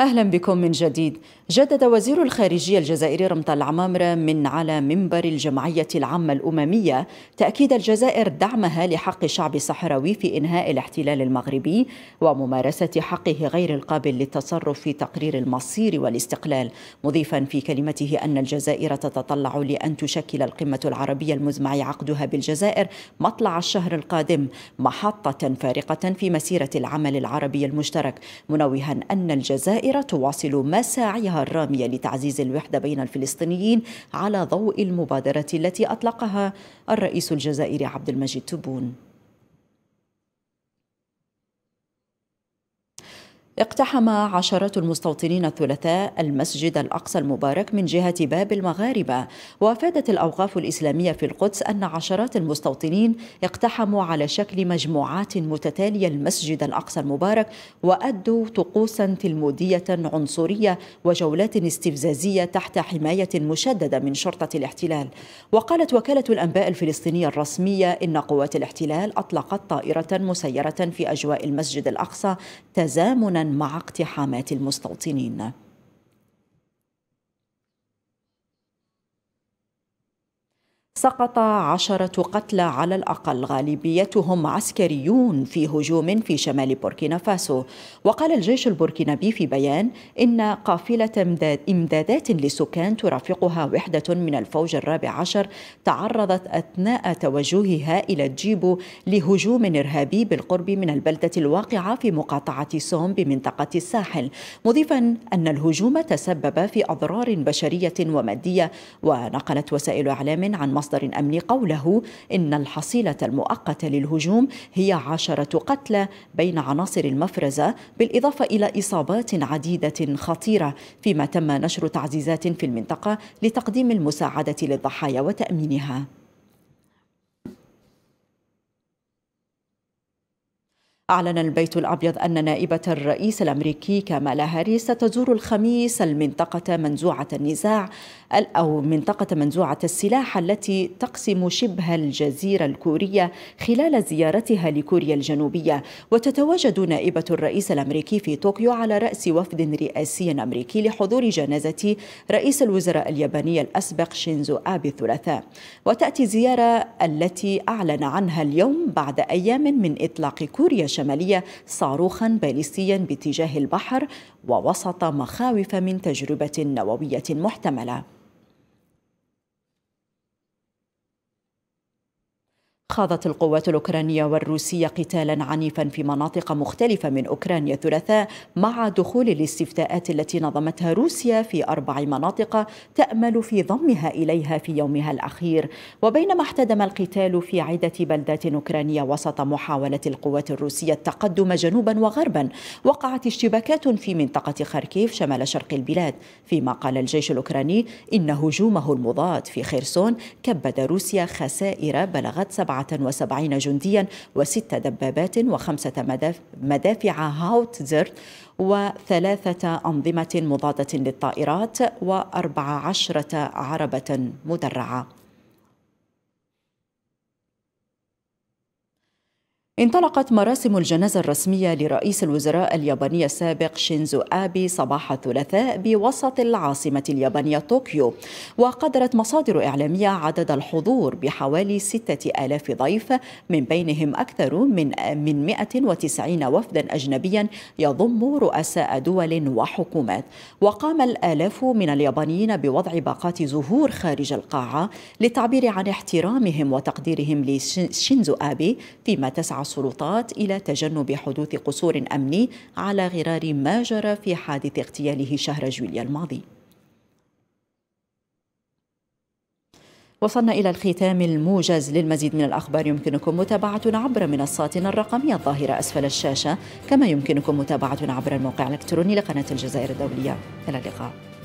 أهلا بكم من جديد جدد وزير الخارجية الجزائري رمط العمامرة من على منبر الجمعية العامة الأممية تأكيد الجزائر دعمها لحق الشعب الصحراوي في إنهاء الاحتلال المغربي وممارسة حقه غير القابل للتصرف في تقرير المصير والاستقلال مضيفا في كلمته أن الجزائر تتطلع لأن تشكل القمة العربية المزمع عقدها بالجزائر مطلع الشهر القادم محطة فارقة في مسيرة العمل العربي المشترك منوها أن الجزائر الجزائر تواصل مساعيها الرامية لتعزيز الوحدة بين الفلسطينيين على ضوء المبادرة التي أطلقها الرئيس الجزائري عبد المجيد تبون اقتحم عشرة المستوطنين الثلاثاء المسجد الأقصى المبارك من جهة باب المغاربة وأفادت الأوقاف الإسلامية في القدس أن عشرات المستوطنين اقتحموا على شكل مجموعات متتالية المسجد الأقصى المبارك وأدوا طقوسا تلمودية عنصرية وجولات استفزازية تحت حماية مشددة من شرطة الاحتلال وقالت وكالة الأنباء الفلسطينية الرسمية إن قوات الاحتلال أطلقت طائرة مسيرة في أجواء المسجد الأقصى تزامنا مع اقتحامات المستوطنين سقط عشرة قتلى على الأقل غالبيتهم عسكريون في هجوم في شمال بوركينا فاسو وقال الجيش البوركينابي في بيان إن قافلة إمدادات لسكان ترافقها وحدة من الفوج الرابع عشر تعرضت أثناء توجهها إلى جيبو لهجوم إرهابي بالقرب من البلدة الواقعة في مقاطعة سوم بمنطقة الساحل مضيفا أن الهجوم تسبب في أضرار بشرية ومادية ونقلت وسائل إعلام عن مصر مصدر أمني قوله إن الحصيلة المؤقتة للهجوم هي عشرة قتلى بين عناصر المفرزة بالإضافة إلى إصابات عديدة خطيرة فيما تم نشر تعزيزات في المنطقة لتقديم المساعدة للضحايا وتأمينها أعلن البيت الأبيض أن نائبة الرئيس الأمريكي كامالا هاريس ستزور الخميس المنطقة منزوعة النزاع أو منطقة منزوعة السلاح التي تقسم شبه الجزيرة الكورية خلال زيارتها لكوريا الجنوبية وتتواجد نائبة الرئيس الأمريكي في طوكيو على رأس وفد رئاسي أمريكي لحضور جنازة رئيس الوزراء الياباني الأسبق شينزو آبي الثلاثاء وتأتي الزيارة التي أعلن عنها اليوم بعد أيام من إطلاق كوريا الشمالية صاروخا باليستيا باتجاه البحر ووسط مخاوف من تجربة نووية محتملة خاضت القوات الأوكرانية والروسية قتالا عنيفا في مناطق مختلفة من أوكرانيا الثلاثاء مع دخول الاستفتاءات التي نظمتها روسيا في أربع مناطق تأمل في ضمها إليها في يومها الأخير وبينما احتدم القتال في عدة بلدات أوكرانية وسط محاولة القوات الروسية التقدم جنوبا وغربا وقعت اشتباكات في منطقة خاركيف شمال شرق البلاد فيما قال الجيش الأوكراني إن هجومه المضاد في خيرسون كبد روسيا خسائر بلغت سبعة 74 جنديا وست دبابات وخمسة مدافع هاوتزر وثلاثة أنظمة مضادة للطائرات وأربع عشرة عربة مدرعة انطلقت مراسم الجنازة الرسمية لرئيس الوزراء الياباني السابق شينزو آبي صباح الثلاثاء بوسط العاصمة اليابانية طوكيو وقدرت مصادر إعلامية عدد الحضور بحوالي ستة آلاف ضيف من بينهم أكثر من من 190 وفدا أجنبيا يضم رؤساء دول وحكومات وقام الآلاف من اليابانيين بوضع باقات زهور خارج القاعة للتعبير عن احترامهم وتقديرهم لشينزو آبي فيما تسعى السلطات إلى تجنب حدوث قصور أمني على غرار ما جرى في حادث اغتياله شهر جويليا الماضي وصلنا إلى الختام الموجز للمزيد من الأخبار يمكنكم متابعتنا عبر منصاتنا الرقمية الظاهرة أسفل الشاشة كما يمكنكم متابعتنا عبر الموقع الإلكتروني لقناة الجزائر الدولية إلى اللقاء